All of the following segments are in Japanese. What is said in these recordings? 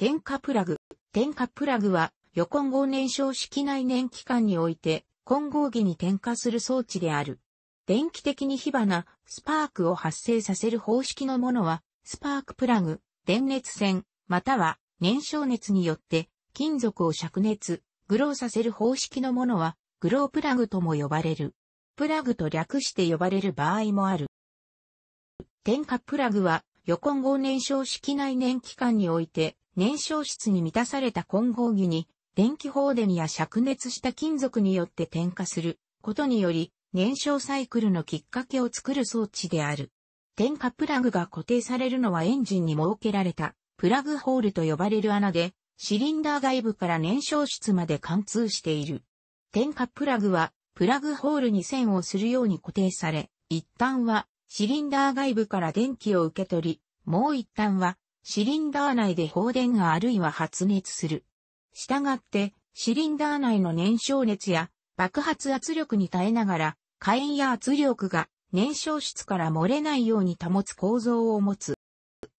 点火プラグ。点火プラグは、予混合燃焼式内燃機関において、混合儀に点火する装置である。電気的に火花、スパークを発生させる方式のものは、スパークプラグ、電熱線、または燃焼熱によって金属を灼熱、グローさせる方式のものは、グロープラグとも呼ばれる。プラグと略して呼ばれる場合もある。点火プラグは、予混合燃焼式内燃機関において、燃焼室に満たされた混合儀に、電気放電や灼熱した金属によって点火することにより、燃焼サイクルのきっかけを作る装置である。点火プラグが固定されるのはエンジンに設けられたプラグホールと呼ばれる穴で、シリンダー外部から燃焼室まで貫通している。点火プラグはプラグホールに線をするように固定され、一旦はシリンダー外部から電気を受け取り、もう一旦はシリンダー内で放電があるいは発熱する。したがって、シリンダー内の燃焼熱や爆発圧力に耐えながら、火炎や圧力が燃焼室から漏れないように保つ構造を持つ。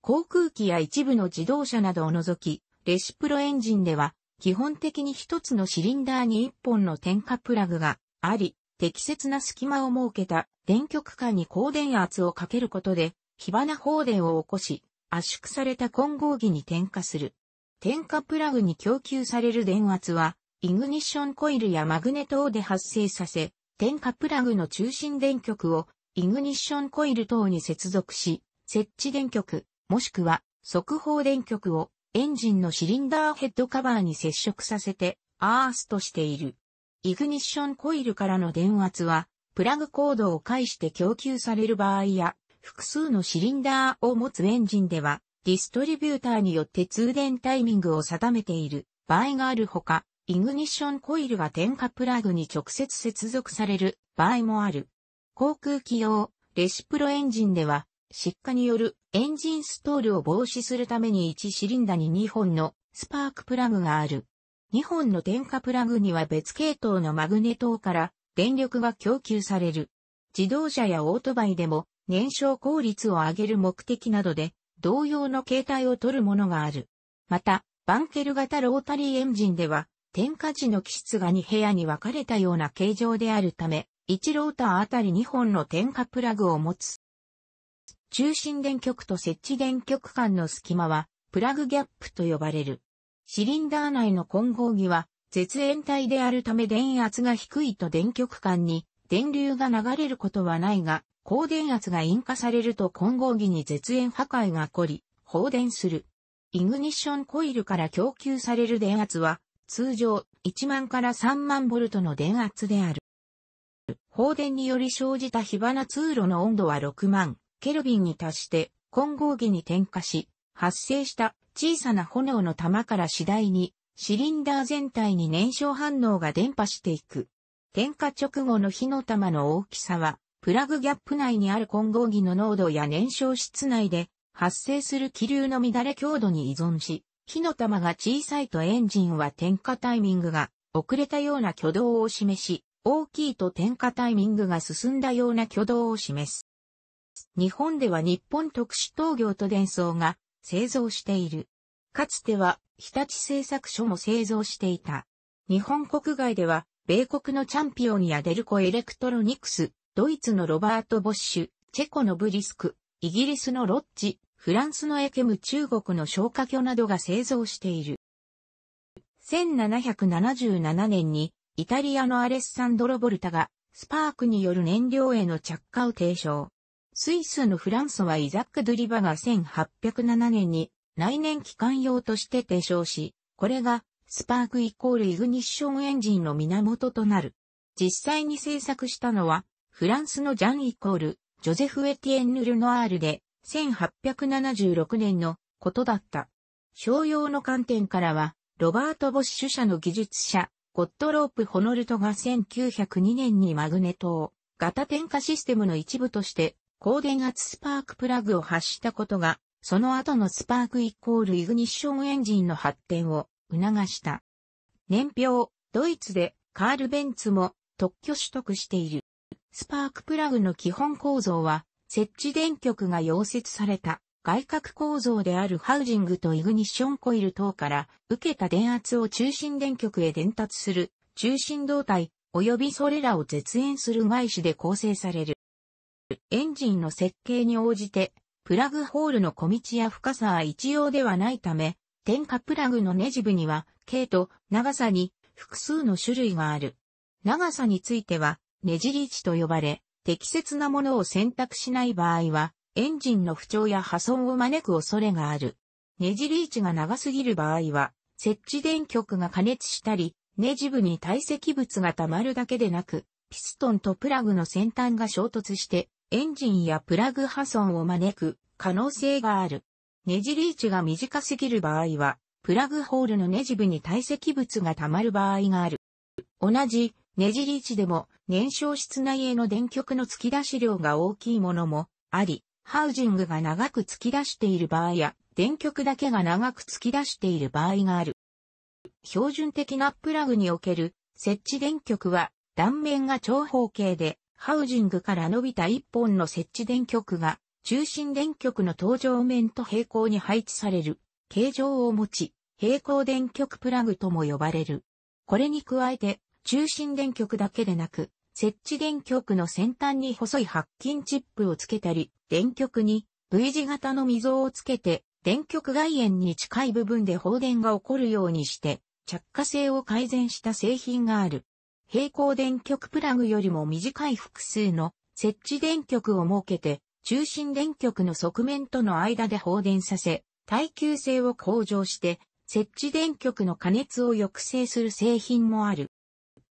航空機や一部の自動車などを除き、レシプロエンジンでは、基本的に一つのシリンダーに一本の点火プラグがあり、適切な隙間を設けた電極管に高電圧をかけることで、火花放電を起こし、圧縮された混合儀に点火する。点火プラグに供給される電圧は、イグニッションコイルやマグネ等で発生させ、点火プラグの中心電極をイグニッションコイル等に接続し、設置電極、もしくは速報電極をエンジンのシリンダーヘッドカバーに接触させて、アースとしている。イグニッションコイルからの電圧は、プラグコードを介して供給される場合や、複数のシリンダーを持つエンジンでは、ディストリビューターによって通電タイミングを定めている場合があるほか、イグニッションコイルが点火プラグに直接接続される場合もある。航空機用レシプロエンジンでは、失火によるエンジンストールを防止するために1シリンダに2本のスパークプラグがある。2本の点火プラグには別系統のマグネトから電力が供給される。自動車やオートバイでも燃焼効率を上げる目的などで、同様の形態を取るものがある。また、バンケル型ロータリーエンジンでは、点火時の気質が2部屋に分かれたような形状であるため、1ローターあたり2本の点火プラグを持つ。中心電極と設置電極間の隙間は、プラグギャップと呼ばれる。シリンダー内の混合儀は、絶縁体であるため電圧が低いと電極間に電流が流れることはないが、高電圧が引火されると混合儀に絶縁破壊が起こり、放電する。イグニッションコイルから供給される電圧は、通常1万から3万ボルトの電圧である。放電により生じた火花通路の温度は6万ケルビンに達して混合儀に点火し、発生した小さな炎の玉から次第にシリンダー全体に燃焼反応が伝播していく。点火直後の火の玉の大きさはプラグギャップ内にある混合儀の濃度や燃焼室内で発生する気流の乱れ強度に依存し、火の玉が小さいとエンジンは点火タイミングが遅れたような挙動を示し、大きいと点火タイミングが進んだような挙動を示す。日本では日本特殊陶業と伝送が製造している。かつては日立製作所も製造していた。日本国外では米国のチャンピオンやデルコエレクトロニクス、ドイツのロバート・ボッシュ、チェコのブリスク、イギリスのロッジ、フランスのエケム中国の消化魚などが製造している。1777年にイタリアのアレッサンドロ・ボルタがスパークによる燃料への着火を提唱。スイスのフランソワ・イザック・ドゥリバが1807年に内燃機関用として提唱し、これがスパークイコールイグニッションエンジンの源となる。実際に製作したのはフランスのジャンイコール、ジョゼフ・エティエンヌ・ルノアールで、1876年のことだった。商用の観点からは、ロバート・ボッシュ社の技術者、ゴットロープ・ホノルトが1902年にマグネトを、型点火システムの一部として、高電圧スパークプラグを発したことが、その後のスパークイコールイグニッションエンジンの発展を促した。年表、ドイツでカール・ベンツも特許取得している。スパークプラグの基本構造は、設置電極が溶接された外角構造であるハウジングとイグニッションコイル等から受けた電圧を中心電極へ伝達する中心導体及びそれらを絶縁する外子で構成される。エンジンの設計に応じてプラグホールの小道や深さは一様ではないため、点火プラグのネジ部には、径と長さに複数の種類がある。長さについては、ねじり位置と呼ばれ、適切なものを選択しない場合は、エンジンの不調や破損を招く恐れがある。ねじり位置が長すぎる場合は、設置電極が加熱したり、ネジ部に堆積物が溜まるだけでなく、ピストンとプラグの先端が衝突して、エンジンやプラグ破損を招く可能性がある。ねじり位置が短すぎる場合は、プラグホールのネジ部に堆積物が溜まる場合がある。同じねじり位置でも燃焼室内への電極の突き出し量が大きいものもあり、ハウジングが長く突き出している場合や、電極だけが長く突き出している場合がある。標準的なプラグにおける設置電極は断面が長方形で、ハウジングから伸びた1本の設置電極が中心電極の登場面と平行に配置される形状を持ち、平行電極プラグとも呼ばれる。これに加えて中心電極だけでなく、設置電極の先端に細い白金チップをつけたり、電極に V 字型の溝をつけて、電極外縁に近い部分で放電が起こるようにして、着火性を改善した製品がある。平行電極プラグよりも短い複数の設置電極を設けて、中心電極の側面との間で放電させ、耐久性を向上して、設置電極の加熱を抑制する製品もある。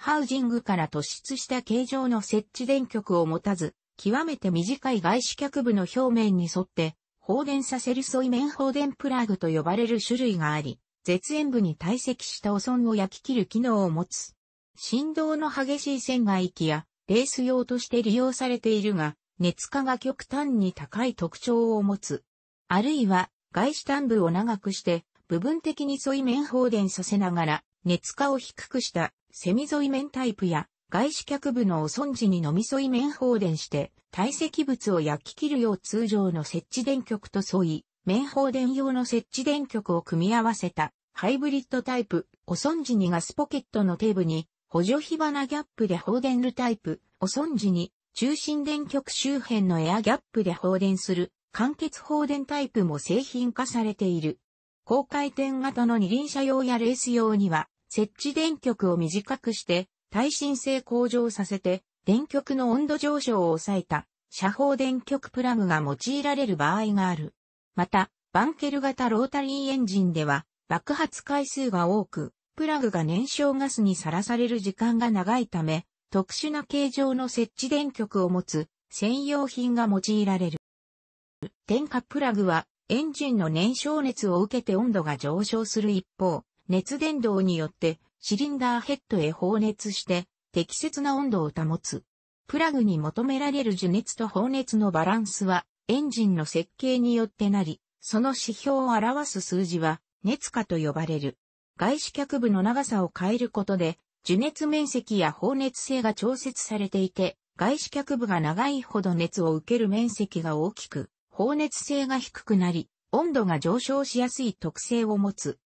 ハウジングから突出した形状の設置電極を持たず、極めて短い外視脚部の表面に沿って、放電させるい面放電プラグと呼ばれる種類があり、絶縁部に堆積した汚損を焼き切る機能を持つ。振動の激しい線外機や、レース用として利用されているが、熱化が極端に高い特徴を持つ。あるいは、外視端部を長くして、部分的にい面放電させながら、熱化を低くしたセミ沿い面タイプや、外資客部のお損時に飲み沿い面放電して、堆積物を焼き切るよう通常の設置電極と沿い、面放電用の設置電極を組み合わせた、ハイブリッドタイプ、お損時にガスポケットの底部に、補助火花ギャップで放電るタイプ、お損時に、中心電極周辺のエアギャップで放電する、完結放電タイプも製品化されている。高回転型の二輪車用やレース用には、設置電極を短くして、耐震性向上させて、電極の温度上昇を抑えた、射方電極プラグが用いられる場合がある。また、バンケル型ロータリーエンジンでは、爆発回数が多く、プラグが燃焼ガスにさらされる時間が長いため、特殊な形状の設置電極を持つ専用品が用いられる。電化プラグはエンジンの燃焼熱を受けて温度が上昇する一方、熱伝導によってシリンダーヘッドへ放熱して適切な温度を保つ。プラグに求められる受熱と放熱のバランスはエンジンの設計によってなり、その指標を表す数字は熱化と呼ばれる。外視脚部の長さを変えることで、受熱面積や放熱性が調節されていて、外視脚部が長いほど熱を受ける面積が大きく、放熱性が低くなり、温度が上昇しやすい特性を持つ。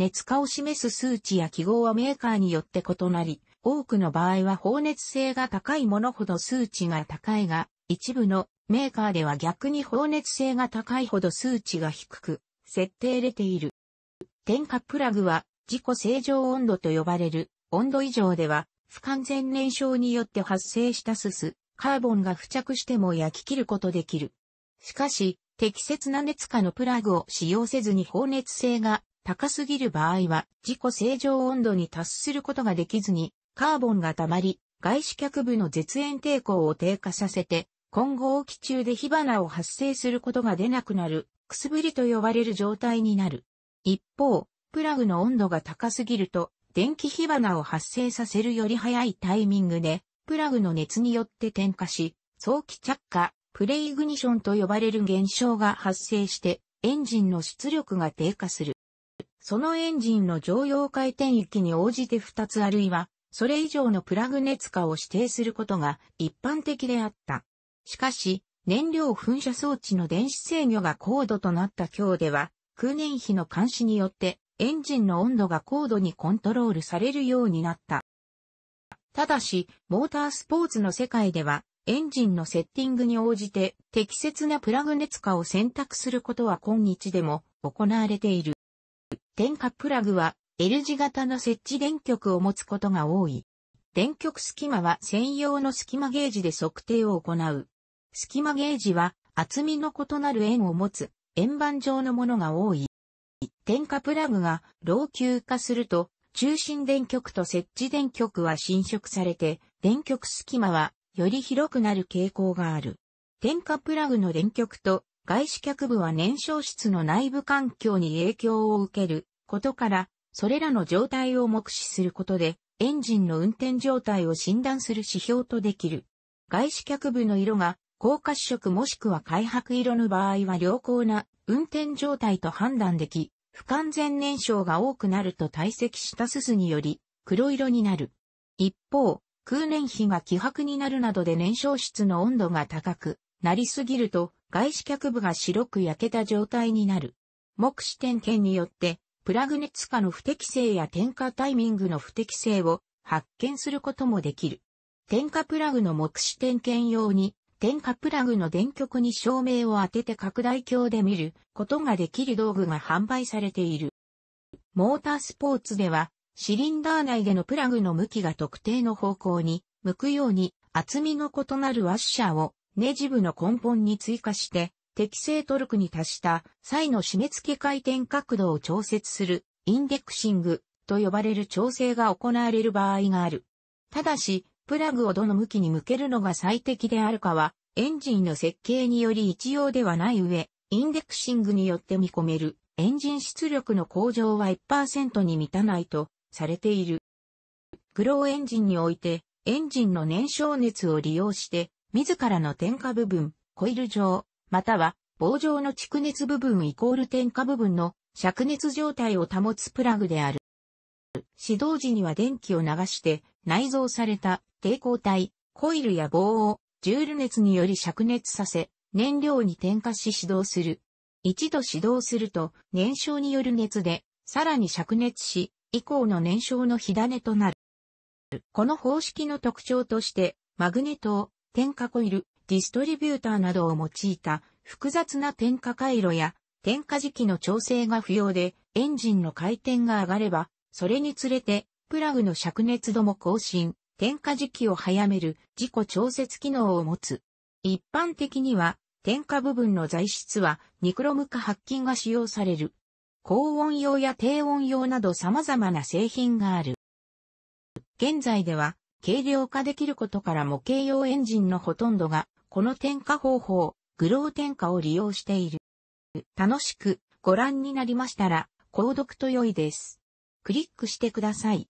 熱化を示す数値や記号はメーカーによって異なり、多くの場合は放熱性が高いものほど数値が高いが、一部のメーカーでは逆に放熱性が高いほど数値が低く、設定れている。点火プラグは自己正常温度と呼ばれる温度以上では不完全燃焼によって発生したすす、カーボンが付着しても焼き切ることできる。しかし、適切な熱化のプラグを使用せずに放熱性が高すぎる場合は自己正常温度に達することができずに、カーボンが溜まり、外視脚部の絶縁抵抗を低下させて、今後気中で火花を発生することが出なくなる、くすぶりと呼ばれる状態になる。一方、プラグの温度が高すぎると、電気火花を発生させるより早いタイミングで、プラグの熱によって点火し、早期着火、プレイグニションと呼ばれる現象が発生して、エンジンの出力が低下する。そのエンジンの常用回転域に応じて2つあるいは、それ以上のプラグ熱化を指定することが一般的であった。しかし、燃料噴射装置の電子制御が高度となった今日では、空燃費の監視によって、エンジンの温度が高度にコントロールされるようになった。ただし、モータースポーツの世界では、エンジンのセッティングに応じて適切なプラグ熱化を選択することは今日でも行われている。点火プラグは L 字型の設置電極を持つことが多い。電極隙間は専用の隙間ゲージで測定を行う。隙間ゲージは厚みの異なる円を持つ円盤状のものが多い。点火プラグが老朽化すると中心電極と設置電極は侵食されて電極隙間はより広くなる傾向がある。点火プラグの電極と外視脚部は燃焼室の内部環境に影響を受けることから、それらの状態を目視することで、エンジンの運転状態を診断する指標とできる。外視脚部の色が、高褐色もしくは開白色の場合は良好な運転状態と判断でき、不完全燃焼が多くなると堆積したすすにより黒色になる。一方、空燃費が希薄になるなどで燃焼室の温度が高くなりすぎると外視脚部が白く焼けた状態になる。目視点検によってプラグ熱化の不適正や点火タイミングの不適正を発見することもできる。点火プラグの目視点検用に、点火プラグの電極に照明を当てて拡大鏡で見ることができる道具が販売されている。モータースポーツでは、シリンダー内でのプラグの向きが特定の方向に向くように厚みの異なるワッシャーをネジ部の根本に追加して適正トルクに達した際の締め付け回転角度を調節するインデックシングと呼ばれる調整が行われる場合がある。ただし、プラグをどの向きに向けるのが最適であるかは、エンジンの設計により一様ではない上、インデックシングによって見込めるエンジン出力の向上は1%に満たないとされている。グローエンジンにおいて、エンジンの燃焼熱を利用して、自らの点火部分、コイル上、または棒状の蓄熱部分イコール点火部分の灼熱状態を保つプラグである。始動時には電気を流して内蔵された抵抗体、コイルや棒をジュール熱により灼熱させ、燃料に点火し始動する。一度始動すると燃焼による熱でさらに灼熱し、以降の燃焼の火種となる。この方式の特徴として、マグネトを、点火コイル、ディストリビューターなどを用いた複雑な点火回路や点火時期の調整が不要でエンジンの回転が上がれば、それにつれてプラグの灼熱度も更新、点火時期を早める自己調節機能を持つ。一般的には点火部分の材質はニクロム化白金が使用される。高温用や低温用など様々な製品がある。現在では軽量化できることから模型用エンジンのほとんどがこの点火方法、グロー点火を利用している。楽しくご覧になりましたら、購読と良いです。クリックしてください。